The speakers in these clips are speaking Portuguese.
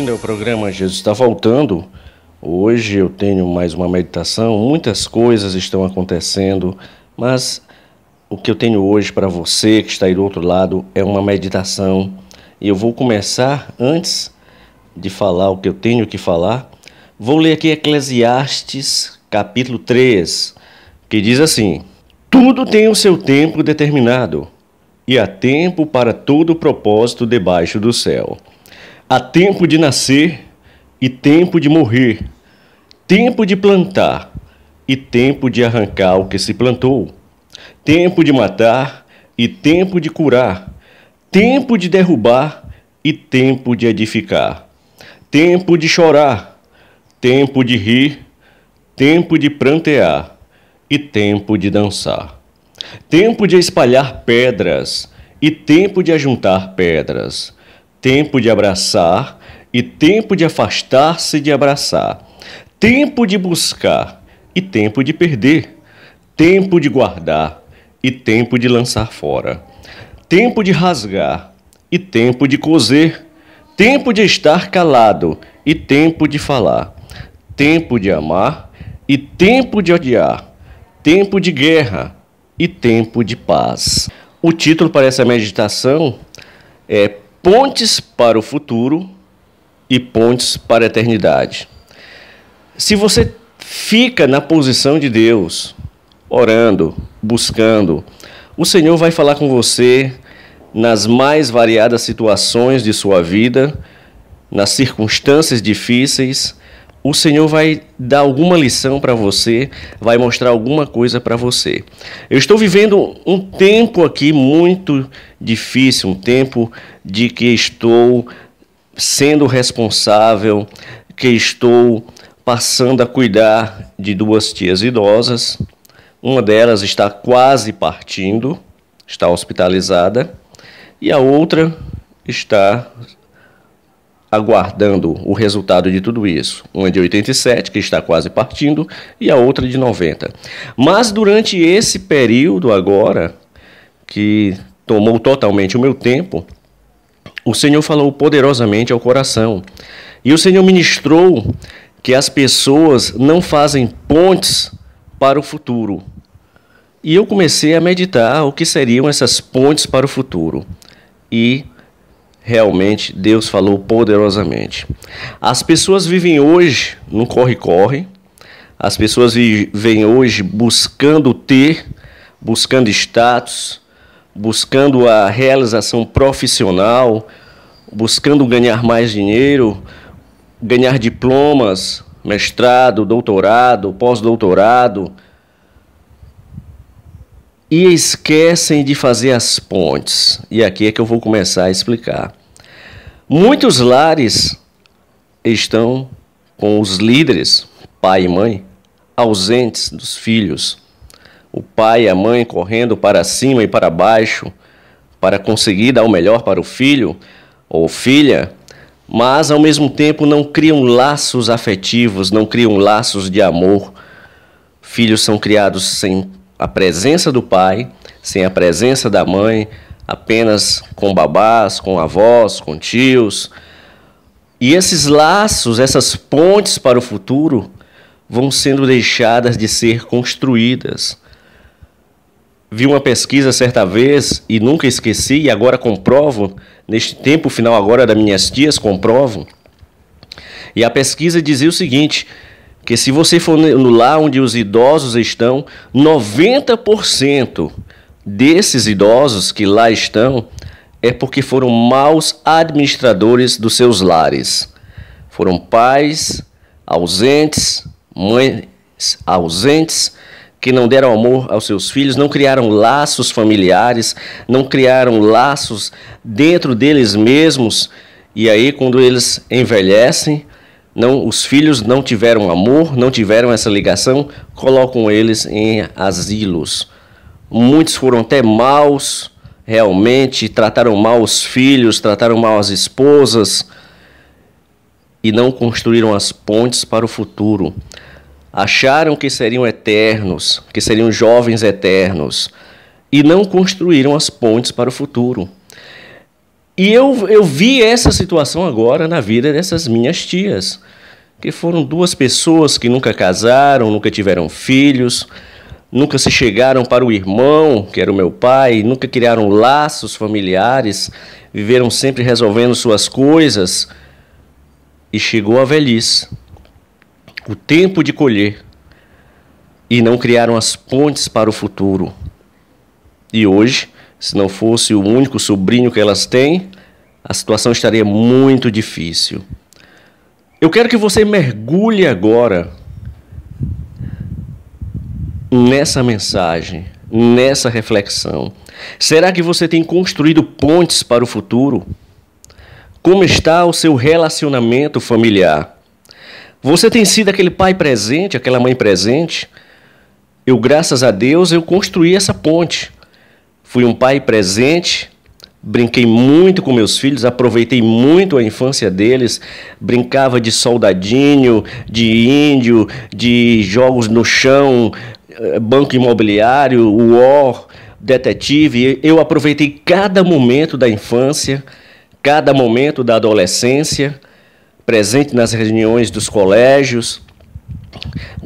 bem-vindo ao programa Jesus está Voltando. Hoje eu tenho mais uma meditação. Muitas coisas estão acontecendo, mas o que eu tenho hoje para você que está aí do outro lado é uma meditação. E eu vou começar antes de falar o que eu tenho que falar. Vou ler aqui Eclesiastes, capítulo 3, que diz assim: Tudo tem o seu tempo determinado, e há tempo para todo propósito debaixo do céu. Há tempo de nascer e tempo de morrer, tempo de plantar e tempo de arrancar o que se plantou, tempo de matar e tempo de curar, tempo de derrubar e tempo de edificar, tempo de chorar, tempo de rir, tempo de prantear e tempo de dançar, tempo de espalhar pedras e tempo de ajuntar pedras tempo de abraçar e tempo de afastar-se de abraçar, tempo de buscar e tempo de perder, tempo de guardar e tempo de lançar fora, tempo de rasgar e tempo de coser, tempo de estar calado e tempo de falar, tempo de amar e tempo de odiar, tempo de guerra e tempo de paz. O título para essa meditação é pontes para o futuro e pontes para a eternidade. Se você fica na posição de Deus, orando, buscando, o Senhor vai falar com você nas mais variadas situações de sua vida, nas circunstâncias difíceis, o Senhor vai dar alguma lição para você, vai mostrar alguma coisa para você. Eu estou vivendo um tempo aqui muito difícil, um tempo de que estou sendo responsável, que estou passando a cuidar de duas tias idosas. Uma delas está quase partindo, está hospitalizada, e a outra está aguardando o resultado de tudo isso. Uma de 87, que está quase partindo, e a outra de 90. Mas durante esse período agora, que tomou totalmente o meu tempo, o Senhor falou poderosamente ao coração. E o Senhor ministrou que as pessoas não fazem pontes para o futuro. E eu comecei a meditar o que seriam essas pontes para o futuro. E realmente Deus falou poderosamente. As pessoas vivem hoje no corre-corre, as pessoas vivem hoje buscando ter, buscando status, buscando a realização profissional, buscando ganhar mais dinheiro, ganhar diplomas, mestrado, doutorado, pós-doutorado e esquecem de fazer as pontes. E aqui é que eu vou começar a explicar. Muitos lares estão com os líderes, pai e mãe, ausentes dos filhos. O pai e a mãe correndo para cima e para baixo para conseguir dar o melhor para o filho ou filha, mas ao mesmo tempo não criam laços afetivos, não criam laços de amor. Filhos são criados sem a presença do pai, sem a presença da mãe, apenas com babás, com avós, com tios. E esses laços, essas pontes para o futuro, vão sendo deixadas de ser construídas. Vi uma pesquisa certa vez e nunca esqueci, e agora comprovo, neste tempo final agora das minhas tias, comprovo. E a pesquisa dizia o seguinte: que se você for no lá onde os idosos estão, 90% desses idosos que lá estão é porque foram maus administradores dos seus lares. Foram pais ausentes, mães ausentes, que não deram amor aos seus filhos, não criaram laços familiares, não criaram laços dentro deles mesmos. E aí, quando eles envelhecem, não, os filhos não tiveram amor, não tiveram essa ligação, colocam eles em asilos. Muitos foram até maus, realmente, trataram mal os filhos, trataram mal as esposas e não construíram as pontes para o futuro. Acharam que seriam eternos, que seriam jovens eternos e não construíram as pontes para o futuro. E eu, eu vi essa situação agora na vida dessas minhas tias, que foram duas pessoas que nunca casaram, nunca tiveram filhos, nunca se chegaram para o irmão, que era o meu pai, nunca criaram laços familiares, viveram sempre resolvendo suas coisas. E chegou a velhice, o tempo de colher, e não criaram as pontes para o futuro. E hoje se não fosse o único sobrinho que elas têm, a situação estaria muito difícil. Eu quero que você mergulhe agora nessa mensagem, nessa reflexão. Será que você tem construído pontes para o futuro? Como está o seu relacionamento familiar? Você tem sido aquele pai presente, aquela mãe presente? Eu, graças a Deus, eu construí essa ponte. Fui um pai presente, brinquei muito com meus filhos, aproveitei muito a infância deles, brincava de soldadinho, de índio, de jogos no chão, eh, banco imobiliário, UOR, detetive. Eu aproveitei cada momento da infância, cada momento da adolescência, presente nas reuniões dos colégios,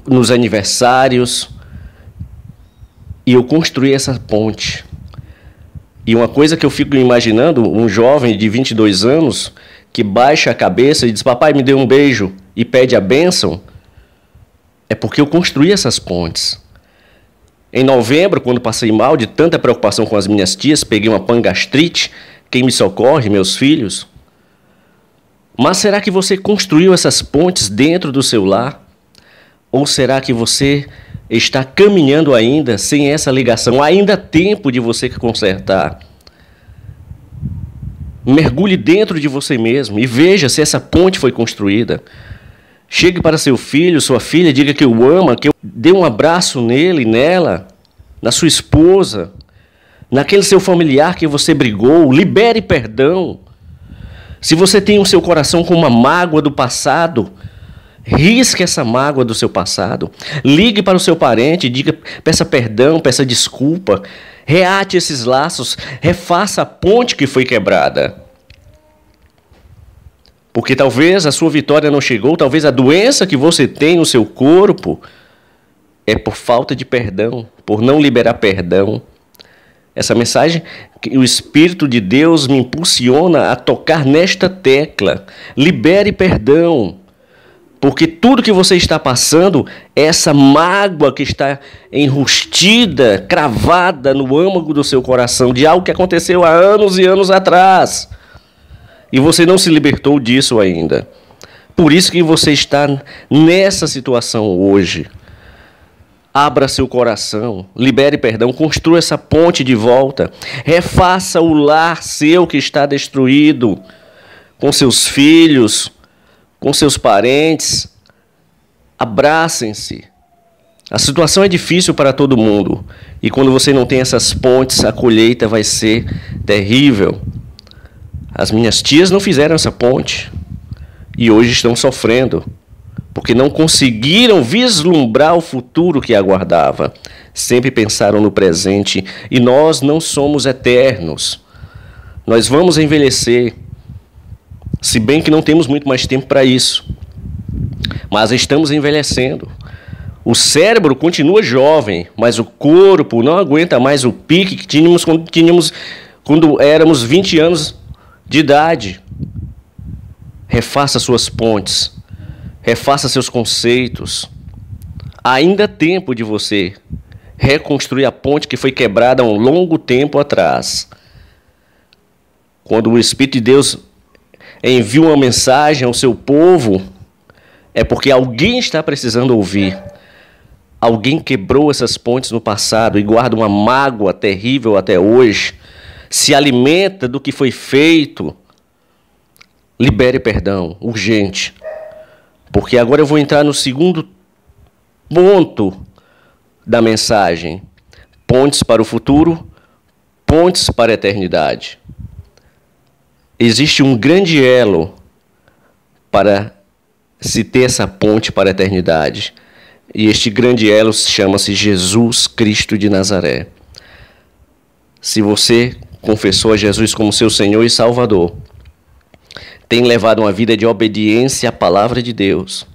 nos aniversários. E eu construí essa ponte e uma coisa que eu fico imaginando, um jovem de 22 anos que baixa a cabeça e diz: "Papai, me dê um beijo" e pede a bênção, é porque eu construí essas pontes. Em novembro, quando passei mal de tanta preocupação com as minhas tias, peguei uma pangastrite, quem me socorre, meus filhos. Mas será que você construiu essas pontes dentro do seu lar? Ou será que você está caminhando ainda sem essa ligação. Ainda há tempo de você consertar. Mergulhe dentro de você mesmo e veja se essa ponte foi construída. Chegue para seu filho, sua filha, diga que o ama, que eu dê um abraço nele, nela, na sua esposa, naquele seu familiar que você brigou. Libere perdão. Se você tem o seu coração com uma mágoa do passado, Risque essa mágoa do seu passado. Ligue para o seu parente, diga, peça perdão, peça desculpa. Reate esses laços, refaça a ponte que foi quebrada. Porque talvez a sua vitória não chegou, talvez a doença que você tem no seu corpo é por falta de perdão, por não liberar perdão. Essa mensagem que o Espírito de Deus me impulsiona a tocar nesta tecla. Libere perdão. Porque tudo que você está passando, essa mágoa que está enrustida, cravada no âmago do seu coração, de algo que aconteceu há anos e anos atrás, e você não se libertou disso ainda. Por isso que você está nessa situação hoje. Abra seu coração, libere perdão, construa essa ponte de volta, refaça o lar seu que está destruído com seus filhos, com seus parentes. Abracem-se. A situação é difícil para todo mundo. E quando você não tem essas pontes, a colheita vai ser terrível. As minhas tias não fizeram essa ponte. E hoje estão sofrendo. Porque não conseguiram vislumbrar o futuro que aguardava. Sempre pensaram no presente. E nós não somos eternos. Nós vamos envelhecer. Se bem que não temos muito mais tempo para isso. Mas estamos envelhecendo. O cérebro continua jovem, mas o corpo não aguenta mais o pique que tínhamos quando, tínhamos, quando éramos 20 anos de idade. Refaça suas pontes, refaça seus conceitos. Ainda é tempo de você reconstruir a ponte que foi quebrada há um longo tempo atrás. Quando o Espírito de Deus envia uma mensagem ao seu povo, é porque alguém está precisando ouvir. Alguém quebrou essas pontes no passado e guarda uma mágoa terrível até hoje. Se alimenta do que foi feito. Libere perdão, urgente. Porque agora eu vou entrar no segundo ponto da mensagem: pontes para o futuro, pontes para a eternidade existe um grande elo para se ter essa ponte para a eternidade. E este grande elo chama-se Jesus Cristo de Nazaré. Se você confessou a Jesus como seu Senhor e Salvador, tem levado uma vida de obediência à palavra de Deus,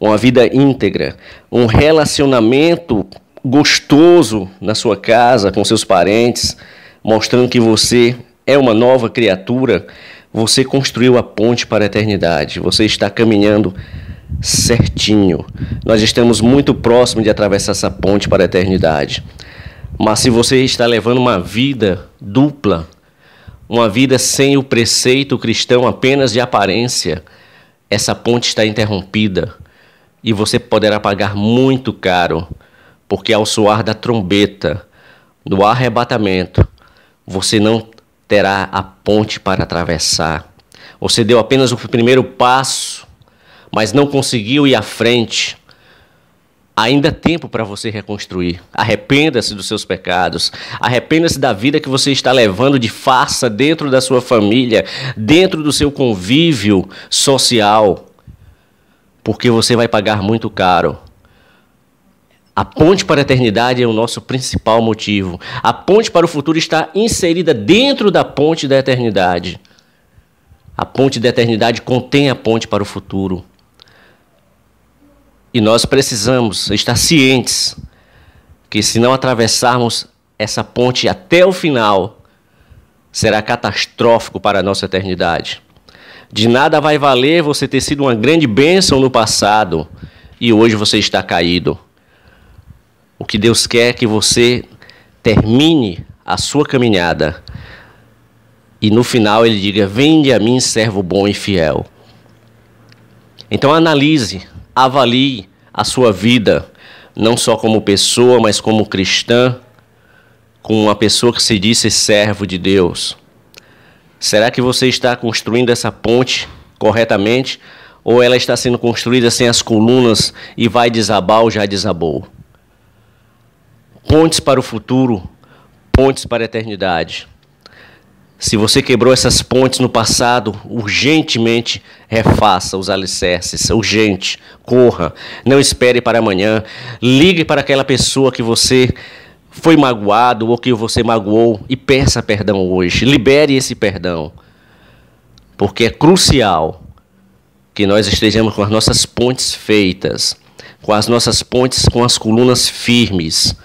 uma vida íntegra, um relacionamento gostoso na sua casa, com seus parentes, mostrando que você é uma nova criatura, você construiu a ponte para a eternidade, você está caminhando certinho. Nós estamos muito próximos de atravessar essa ponte para a eternidade. Mas se você está levando uma vida dupla, uma vida sem o preceito cristão apenas de aparência, essa ponte está interrompida e você poderá pagar muito caro, porque ao soar da trombeta, no arrebatamento, você não terá a ponte para atravessar. Você deu apenas o primeiro passo, mas não conseguiu ir à frente. Ainda há tempo para você reconstruir. Arrependa-se dos seus pecados. Arrependa-se da vida que você está levando de farsa dentro da sua família, dentro do seu convívio social. Porque você vai pagar muito caro a ponte para a eternidade é o nosso principal motivo. A ponte para o futuro está inserida dentro da ponte da eternidade. A ponte da eternidade contém a ponte para o futuro. E nós precisamos estar cientes que, se não atravessarmos essa ponte até o final, será catastrófico para a nossa eternidade. De nada vai valer você ter sido uma grande bênção no passado e hoje você está caído. O que Deus quer é que você termine a sua caminhada e no final ele diga: Vende a mim, servo bom e fiel. Então analise, avalie a sua vida, não só como pessoa, mas como cristã, como uma pessoa que se disse servo de Deus. Será que você está construindo essa ponte corretamente? Ou ela está sendo construída sem as colunas e vai desabar ou já desabou? pontes para o futuro, pontes para a eternidade. Se você quebrou essas pontes no passado, urgentemente refaça os alicerces, urgente, corra, não espere para amanhã, ligue para aquela pessoa que você foi magoado ou que você magoou e peça perdão hoje, libere esse perdão, porque é crucial que nós estejamos com as nossas pontes feitas, com as nossas pontes com as colunas firmes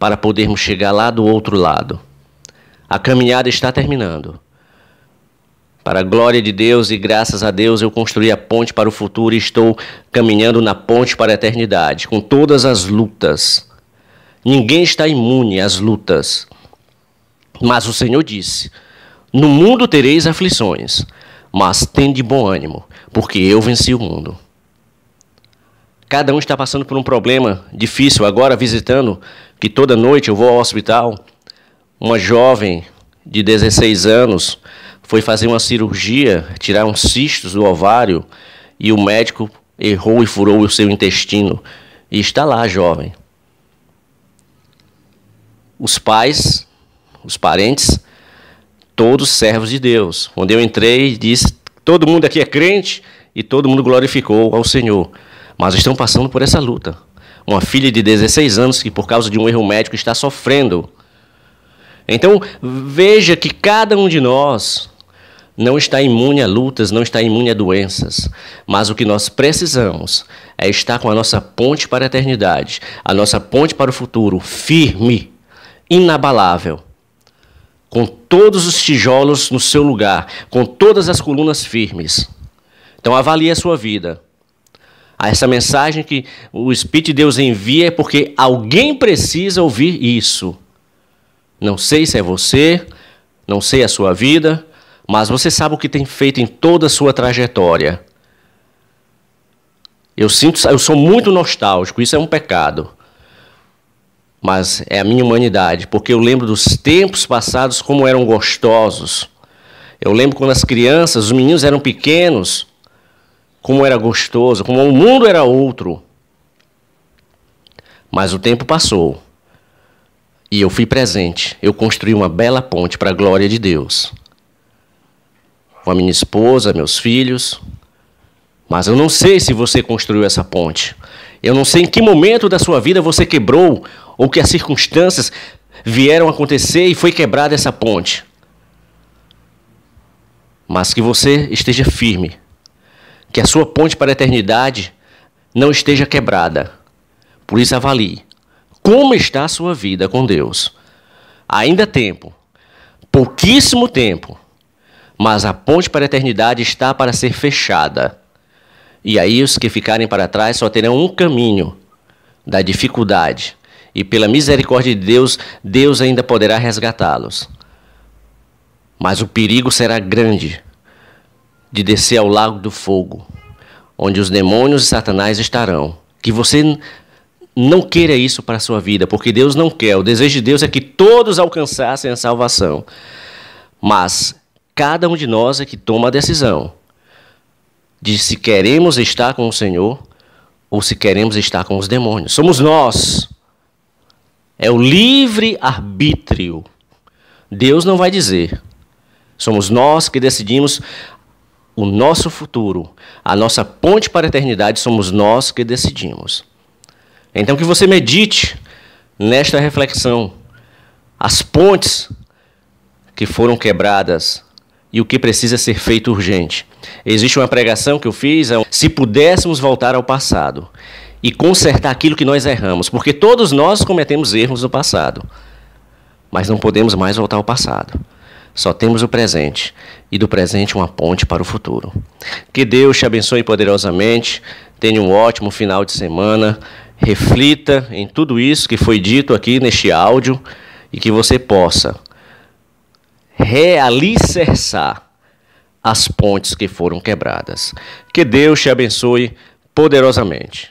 para podermos chegar lá do outro lado. A caminhada está terminando. Para a glória de Deus e graças a Deus, eu construí a ponte para o futuro e estou caminhando na ponte para a eternidade, com todas as lutas. Ninguém está imune às lutas. Mas o Senhor disse: No mundo tereis aflições, mas tende bom ânimo, porque eu venci o mundo. Cada um está passando por um problema difícil. Agora, visitando, que toda noite eu vou ao hospital, uma jovem de 16 anos foi fazer uma cirurgia, tirar um cistos do ovário e o médico errou e furou o seu intestino. E está lá a jovem. Os pais, os parentes, todos servos de Deus. Quando eu entrei, disse: todo mundo aqui é crente e todo mundo glorificou ao Senhor mas estão passando por essa luta. Uma filha de 16 anos que, por causa de um erro médico, está sofrendo. Então, veja que cada um de nós não está imune a lutas, não está imune a doenças, mas o que nós precisamos é estar com a nossa ponte para a eternidade, a nossa ponte para o futuro firme, inabalável com todos os tijolos no seu lugar, com todas as colunas firmes. Então avalie a sua vida. Essa mensagem que o Espírito de Deus envia é porque alguém precisa ouvir isso. Não sei se é você, não sei a sua vida, mas você sabe o que tem feito em toda a sua trajetória. Eu sinto, eu sou muito nostálgico, isso é um pecado. Mas é a minha humanidade, porque eu lembro dos tempos passados como eram gostosos. Eu lembro quando as crianças, os meninos eram pequenos, como era gostoso, como o mundo era outro. Mas o tempo passou. E eu fui presente. Eu construí uma bela ponte para a glória de Deus. Com a minha esposa, meus filhos. Mas eu não sei se você construiu essa ponte. Eu não sei em que momento da sua vida você quebrou ou que as circunstâncias vieram acontecer e foi quebrada essa ponte. Mas que você esteja firme que a sua ponte para a eternidade não esteja quebrada. Por isso, avalie como está a sua vida com Deus. Ainda há tempo, pouquíssimo tempo, mas a ponte para a eternidade está para ser fechada. E aí, os que ficarem para trás só terão um caminho da dificuldade. E pela misericórdia de Deus, Deus ainda poderá resgatá-los. Mas o perigo será grande de descer ao lago do fogo, onde os demônios e Satanás estarão. Que você não queira isso para a sua vida, porque Deus não quer. O desejo de Deus é que todos alcançassem a salvação. Mas cada um de nós é que toma a decisão de se queremos estar com o Senhor ou se queremos estar com os demônios. Somos nós. É o livre arbítrio. Deus não vai dizer. Somos nós que decidimos o nosso futuro, a nossa ponte para a eternidade, somos nós que decidimos. Então, que você medite nesta reflexão as pontes que foram quebradas e o que precisa ser feito urgente. Existe uma pregação que eu fiz, é, se pudéssemos voltar ao passado e consertar aquilo que nós erramos, porque todos nós cometemos erros no passado, mas não podemos mais voltar ao passado. Só temos o presente e do presente uma ponte para o futuro. Que Deus te abençoe poderosamente. Tenha um ótimo final de semana. Reflita em tudo isso que foi dito aqui neste áudio e que você possa realicerçar as pontes que foram quebradas. Que Deus te abençoe poderosamente.